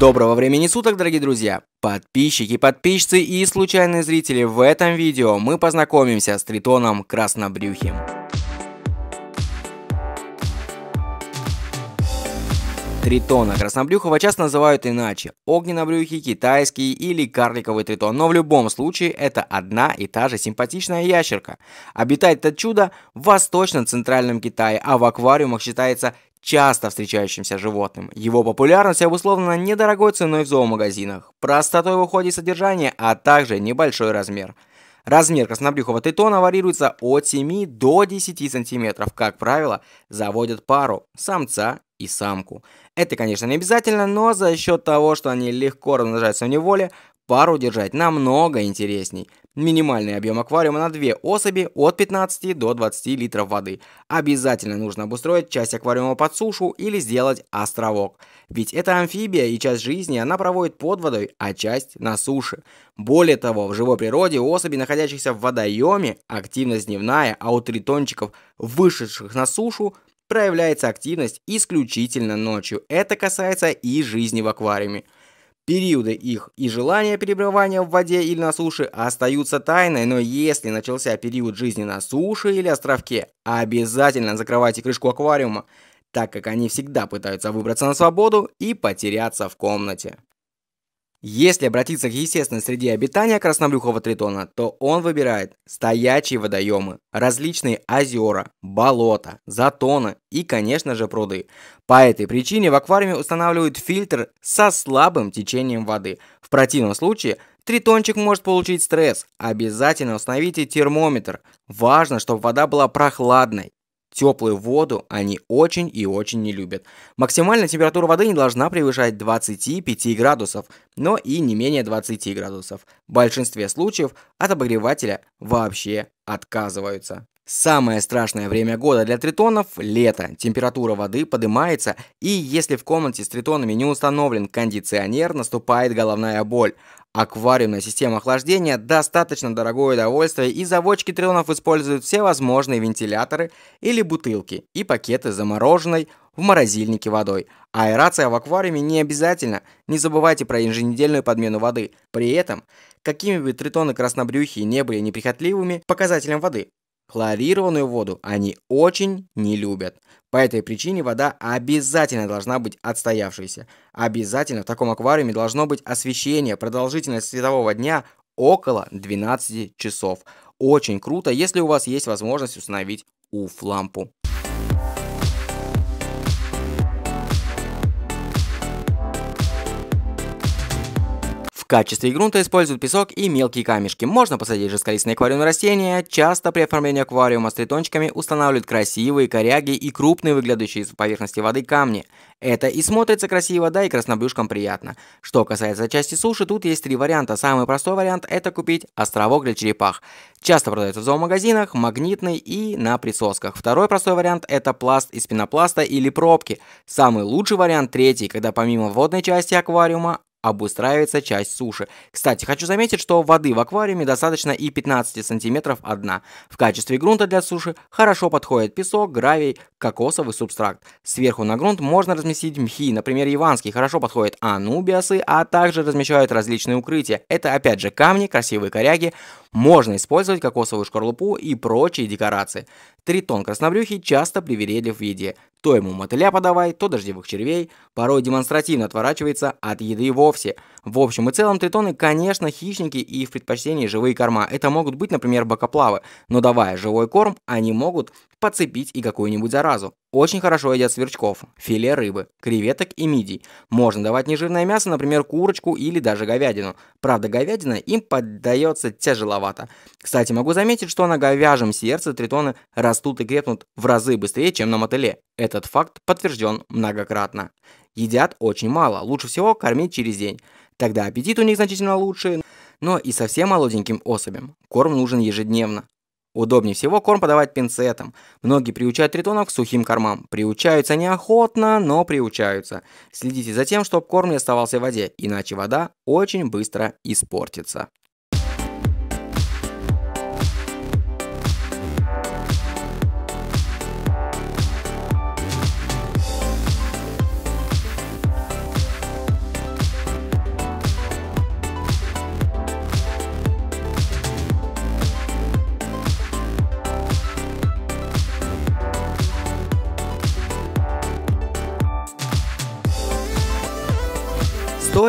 Доброго времени суток, дорогие друзья! Подписчики, подписчицы и случайные зрители, в этом видео мы познакомимся с тритоном краснобрюхим. Тритона краснобрюхого часто называют иначе – огненнобрюхий, китайский или карликовый тритон, но в любом случае это одна и та же симпатичная ящерка. Обитает это чудо в восточно-центральном Китае, а в аквариумах считается часто встречающимся животным. Его популярность обусловлена недорогой ценой в зоомагазинах, простотой в уходе и содержании, а также небольшой размер. Размер краснобрюхого тетона варьируется от 7 до 10 сантиметров. Как правило, заводят пару – самца и самку. Это, конечно, не обязательно, но за счет того, что они легко размножаются в неволе, Пару держать намного интересней. Минимальный объем аквариума на две особи от 15 до 20 литров воды. Обязательно нужно обустроить часть аквариума под сушу или сделать островок. Ведь это амфибия и часть жизни она проводит под водой, а часть на суше. Более того, в живой природе у особей, находящихся в водоеме, активность дневная, а у тритончиков, вышедших на сушу, проявляется активность исключительно ночью. Это касается и жизни в аквариуме. Периоды их и желания перебывания в воде или на суше остаются тайной, но если начался период жизни на суше или островке, обязательно закрывайте крышку аквариума, так как они всегда пытаются выбраться на свободу и потеряться в комнате. Если обратиться к естественной среде обитания красноблюхого тритона, то он выбирает стоячие водоемы, различные озера, болота, затоны и, конечно же, пруды. По этой причине в аквариуме устанавливают фильтр со слабым течением воды. В противном случае тритончик может получить стресс. Обязательно установите термометр. Важно, чтобы вода была прохладной Теплую воду они очень и очень не любят. Максимальная температура воды не должна превышать 25 градусов, но и не менее 20 градусов. В большинстве случаев от обогревателя вообще отказываются. Самое страшное время года для тритонов – лето. Температура воды поднимается, и если в комнате с тритонами не установлен кондиционер, наступает головная боль. Аквариумная система охлаждения – достаточно дорогое удовольствие, и заводчики тритонов используют все возможные вентиляторы или бутылки и пакеты замороженной в морозильнике водой. Аэрация в аквариуме не обязательно, не забывайте про еженедельную подмену воды. При этом, какими бы тритоны краснобрюхие не были неприхотливыми, показателем воды Хлорированную воду они очень не любят. По этой причине вода обязательно должна быть отстоявшейся. Обязательно в таком аквариуме должно быть освещение, продолжительность светового дня около 12 часов. Очень круто, если у вас есть возможность установить уф-лампу. качестве грунта используют песок и мелкие камешки. Можно посадить жестколистные аквариумные растения. Часто при оформлении аквариума с тритончиками устанавливают красивые коряги и крупные выглядывающие из поверхности воды камни. Это и смотрится красиво, да и краснобрюшкам приятно. Что касается части суши, тут есть три варианта. Самый простой вариант это купить островок для черепах. Часто продается в зоомагазинах, магнитный и на присосках. Второй простой вариант это пласт из пенопласта или пробки. Самый лучший вариант третий, когда помимо водной части аквариума обустраивается часть суши. Кстати, хочу заметить, что воды в аквариуме достаточно и 15 сантиметров одна. В качестве грунта для суши хорошо подходит песок, гравий, кокосовый субстракт. Сверху на грунт можно разместить мхи, например, яванский, хорошо подходит. анубиасы, а также размещают различные укрытия. Это опять же камни, красивые коряги, можно использовать кокосовую шкарлупу и прочие декорации. Тритон краснобрюхий часто привередлив в еде. То ему мотыля подавай, то дождевых червей, порой демонстративно отворачивается от еды вовсе, в общем и целом, тритоны, конечно, хищники и в предпочтении живые корма. Это могут быть, например, бокоплавы, но давая живой корм, они могут подцепить и какую-нибудь заразу. Очень хорошо едят сверчков, филе рыбы, креветок и мидий. Можно давать нежирное мясо, например, курочку или даже говядину. Правда, говядина им поддается тяжеловато. Кстати, могу заметить, что на говяжьем сердце тритоны растут и крепнут в разы быстрее, чем на мотыле. Этот факт подтвержден многократно едят очень мало, лучше всего кормить через день. Тогда аппетит у них значительно лучше, но и совсем молоденьким особям корм нужен ежедневно. Удобнее всего корм подавать пинцетом. Многие приучают тритонов к сухим кормам. Приучаются неохотно, но приучаются. Следите за тем, чтобы корм не оставался в воде, иначе вода очень быстро испортится.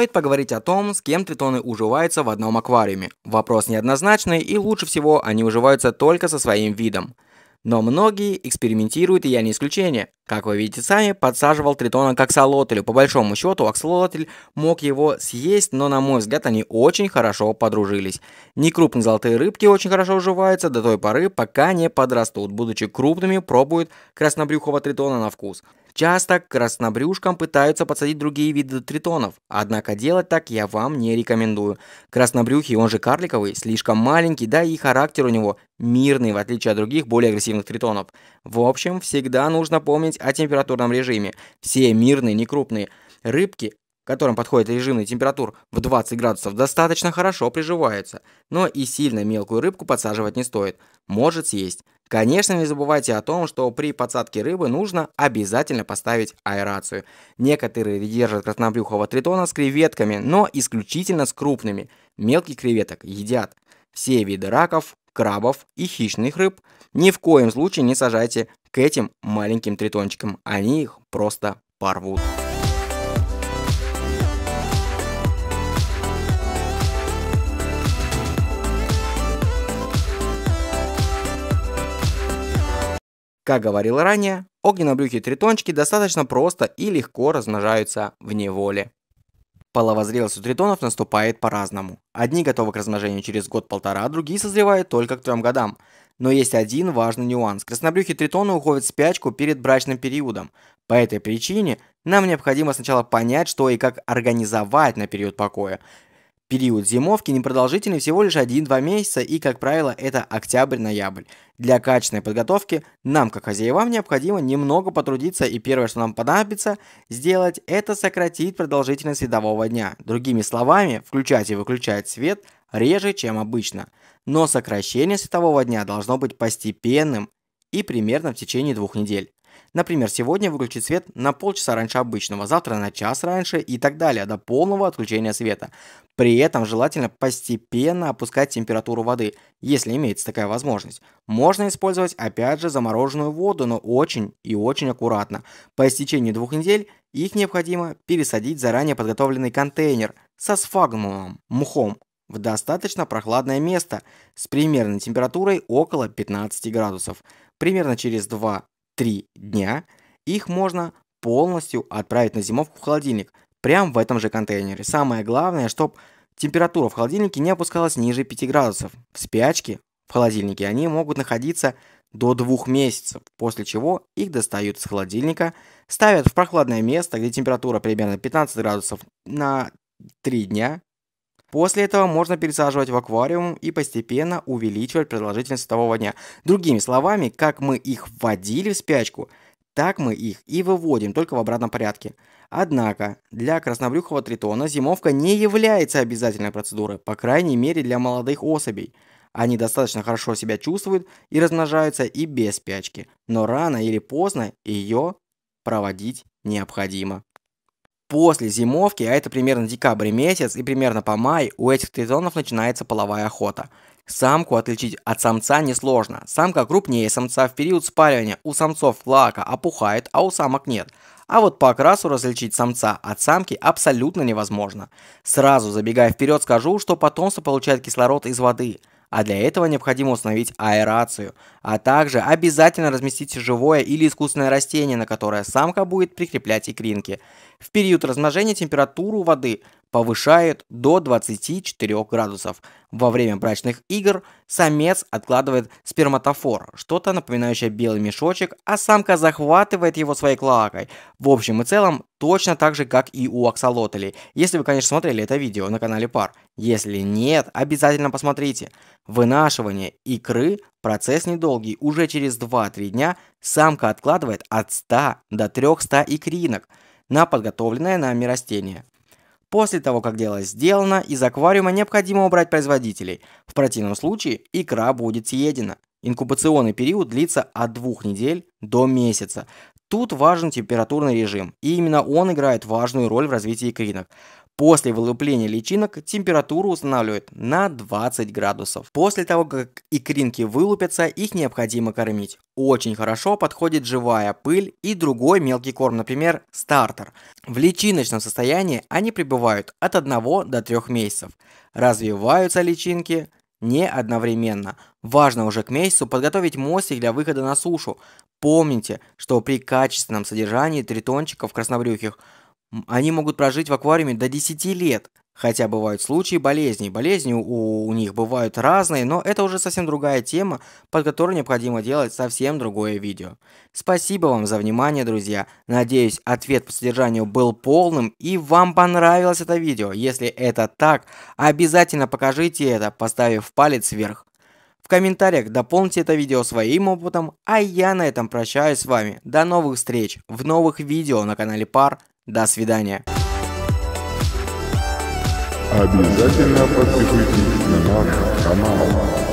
Стоит поговорить о том, с кем тритоны уживаются в одном аквариуме. Вопрос неоднозначный и лучше всего они уживаются только со своим видом. Но многие экспериментируют, и я не исключение. Как вы видите сами, подсаживал тритона к аксолотлю. По большому счету, аксолотль мог его съесть, но на мой взгляд, они очень хорошо подружились. Некрупные золотые рыбки очень хорошо уживаются до той поры, пока не подрастут. Будучи крупными, пробуют краснобрюхого тритона на вкус. Часто краснобрюшкам пытаются подсадить другие виды тритонов, однако делать так я вам не рекомендую. Краснобрюхий, он же карликовый, слишком маленький, да и характер у него мирный, в отличие от других более агрессивных тритонов. В общем, всегда нужно помнить о температурном режиме. Все мирные, не крупные. Рыбки которым подходят режимные температур в 20 градусов, достаточно хорошо приживаются, но и сильно мелкую рыбку подсаживать не стоит, может съесть. Конечно, не забывайте о том, что при подсадке рыбы нужно обязательно поставить аэрацию. Некоторые держат краснобрюхого тритона с креветками, но исключительно с крупными. Мелких креветок едят. Все виды раков, крабов и хищных рыб ни в коем случае не сажайте к этим маленьким тритончикам. Они их просто порвут. Как говорил ранее, огненно-брюхи-тритончики достаточно просто и легко размножаются в неволе. Половозрелость у тритонов наступает по-разному. Одни готовы к размножению через год-полтора, другие созревают только к трем годам. Но есть один важный нюанс. Краснобрюхие тритоны уходят в спячку перед брачным периодом. По этой причине нам необходимо сначала понять, что и как организовать на период покоя. Период зимовки непродолжительный всего лишь 1-2 месяца и, как правило, это октябрь-ноябрь. Для качественной подготовки нам, как хозяевам, необходимо немного потрудиться и первое, что нам понадобится сделать, это сократить продолжительность светового дня. Другими словами, включать и выключать свет реже, чем обычно. Но сокращение светового дня должно быть постепенным и примерно в течение двух недель. Например, сегодня выключить свет на полчаса раньше обычного, завтра на час раньше и так далее, до полного отключения света. При этом желательно постепенно опускать температуру воды, если имеется такая возможность. Можно использовать опять же замороженную воду, но очень и очень аккуратно. По истечении двух недель их необходимо пересадить в заранее подготовленный контейнер со сфагнумом, мухом, в достаточно прохладное место с примерной температурой около 15 градусов. Примерно через 2 3 дня, их можно полностью отправить на зимовку в холодильник, прямо в этом же контейнере. Самое главное, чтобы температура в холодильнике не опускалась ниже 5 градусов. В спячке в холодильнике они могут находиться до двух месяцев, после чего их достают из холодильника, ставят в прохладное место, где температура примерно 15 градусов на 3 дня, После этого можно пересаживать в аквариум и постепенно увеличивать продолжительность светового дня. Другими словами, как мы их вводили в спячку, так мы их и выводим, только в обратном порядке. Однако, для краснобрюхого тритона зимовка не является обязательной процедурой, по крайней мере для молодых особей. Они достаточно хорошо себя чувствуют и размножаются и без спячки, но рано или поздно ее проводить необходимо после зимовки, а это примерно декабрь месяц и примерно по май, у этих тритонов начинается половая охота. Самку отличить от самца несложно. Самка крупнее самца в период спаривания у самцов лака опухает, а у самок нет. А вот по окрасу различить самца от самки абсолютно невозможно. Сразу забегая вперед скажу, что потомство получает кислород из воды – а для этого необходимо установить аэрацию, а также обязательно разместить живое или искусственное растение, на которое самка будет прикреплять икринки. В период размножения температуру воды – повышает до 24 градусов. Во время брачных игр самец откладывает сперматофор, что-то напоминающее белый мешочек, а самка захватывает его своей клоакой. В общем и целом, точно так же, как и у аксолотелей. Если вы, конечно, смотрели это видео на канале Пар. Если нет, обязательно посмотрите. Вынашивание икры – процесс недолгий. Уже через 2-3 дня самка откладывает от 100 до 300 икринок на подготовленное нами растение. После того, как дело сделано, из аквариума необходимо убрать производителей. В противном случае икра будет съедена. Инкубационный период длится от двух недель до месяца. Тут важен температурный режим, и именно он играет важную роль в развитии икринок. После вылупления личинок температуру устанавливают на 20 градусов. После того, как икринки вылупятся, их необходимо кормить. Очень хорошо подходит живая пыль и другой мелкий корм, например, стартер. В личиночном состоянии они пребывают от 1 до 3 месяцев. Развиваются личинки не одновременно. Важно уже к месяцу подготовить мостик для выхода на сушу. Помните, что при качественном содержании тритончиков краснобрюхих – они могут прожить в аквариуме до 10 лет. Хотя бывают случаи болезней. Болезни у, у них бывают разные, но это уже совсем другая тема, под которую необходимо делать совсем другое видео. Спасибо вам за внимание, друзья. Надеюсь, ответ по содержанию был полным и вам понравилось это видео. Если это так, обязательно покажите это, поставив палец вверх. В комментариях дополните это видео своим опытом, а я на этом прощаюсь с вами. До новых встреч в новых видео на канале Пар. До свидания. Обязательно подпишитесь на наш канал.